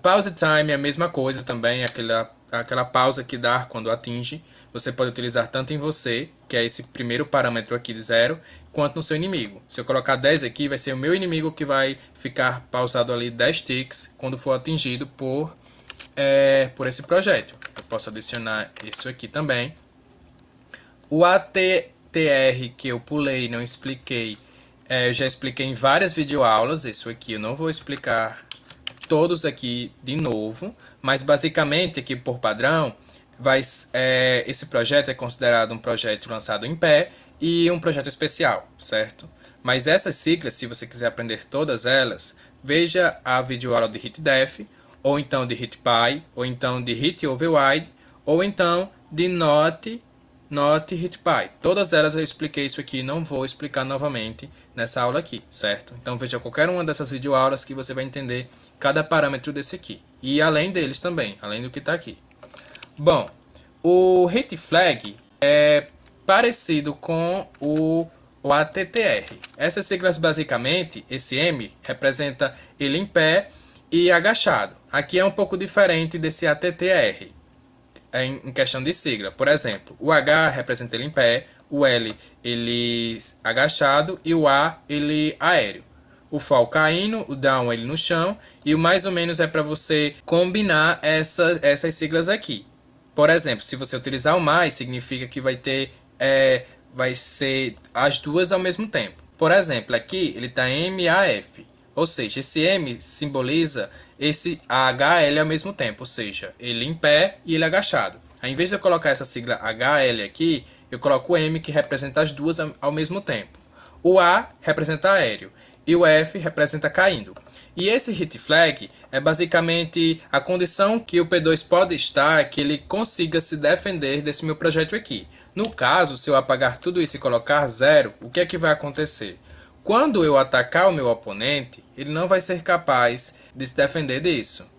pause time é a mesma coisa também, aquela, aquela pausa que dá quando atinge. Você pode utilizar tanto em você, que é esse primeiro parâmetro aqui de zero, quanto no seu inimigo. Se eu colocar 10 aqui, vai ser o meu inimigo que vai ficar pausado ali 10 ticks quando for atingido por, é, por esse projeto. Eu posso adicionar isso aqui também. O ATTR que eu pulei, não expliquei, é, eu já expliquei em várias videoaulas, isso aqui eu não vou explicar todos aqui de novo, mas basicamente aqui por padrão, vai, é, esse projeto é considerado um projeto lançado em pé e um projeto especial, certo? Mas essas siglas, se você quiser aprender todas elas, veja a videoaula de HitDef, ou então de HitPy, ou então de HitOverride, ou então de Note Not Hit By. Todas elas eu expliquei isso aqui, não vou explicar novamente nessa aula aqui, certo? Então veja qualquer uma dessas videoaulas que você vai entender cada parâmetro desse aqui. E além deles também, além do que está aqui. Bom, o Hit Flag é parecido com o o ATTR. Essas siglas basicamente, esse M representa ele em pé e agachado. Aqui é um pouco diferente desse ATTR em, em questão de sigla. Por exemplo, o H representa ele em pé, o L ele agachado e o A ele aéreo. O fall caindo, o down ele no chão e o mais ou menos é para você combinar essa, essas siglas aqui. Por exemplo, se você utilizar o mais, significa que vai ter é, vai ser as duas ao mesmo tempo. Por exemplo, aqui ele está MAF, ou seja, esse M simboliza esse HL ao mesmo tempo, ou seja, ele em pé e ele agachado. Ao invés de eu colocar essa sigla HL aqui, eu coloco o M que representa as duas ao mesmo tempo. O A representa aéreo e o F representa caindo. E esse hit flag é basicamente a condição que o P2 pode estar que ele consiga se defender desse meu projeto aqui. No caso, se eu apagar tudo isso e colocar zero, o que é que vai acontecer? Quando eu atacar o meu oponente, ele não vai ser capaz de se defender disso.